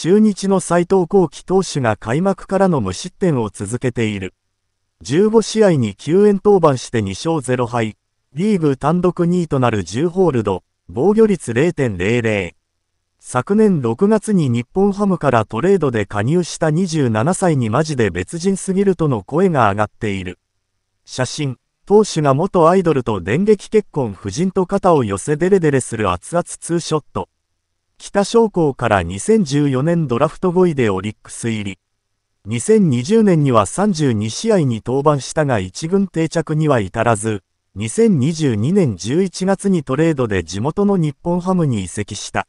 中日の斎藤幸喜投手が開幕からの無失点を続けている。15試合に9円登板して2勝0敗、リーグ単独2位となる10ホールド、防御率0.00。昨年6月に日本ハムからトレードで加入した27歳にマジで別人すぎるとの声が上がっている。写真、投手が元アイドルと電撃結婚夫人と肩を寄せデレデレする熱々ツーショット。北商工から2014年ドラフト5位でオリックス入り。2020年には32試合に登板したが一軍定着には至らず、2022年11月にトレードで地元の日本ハムに移籍した。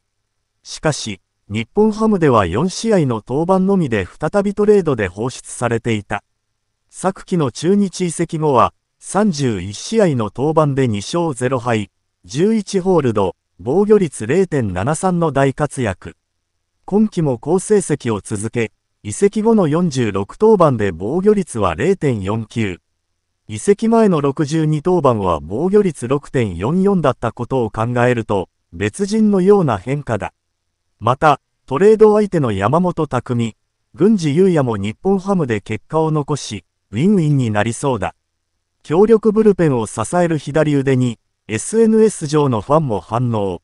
しかし、日本ハムでは4試合の登板のみで再びトレードで放出されていた。昨季の中日移籍後は、31試合の登板で2勝0敗、11ホールド、防御率0.73の大活躍。今季も好成績を続け、移籍後の46登板で防御率は0.49。移籍前の62登板は防御率6.44だったことを考えると、別人のような変化だ。また、トレード相手の山本匠、郡司優也も日本ハムで結果を残し、ウィンウィンになりそうだ。強力ブルペンを支える左腕に、SNS 上のファンも反応。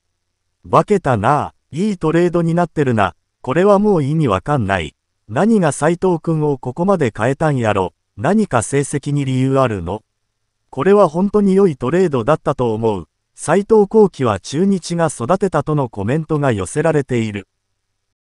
化けたなあ、いいトレードになってるな、これはもう意味わかんない。何が斎藤くんをここまで変えたんやろ、何か成績に理由あるのこれは本当に良いトレードだったと思う。斎藤幸喜は中日が育てたとのコメントが寄せられている。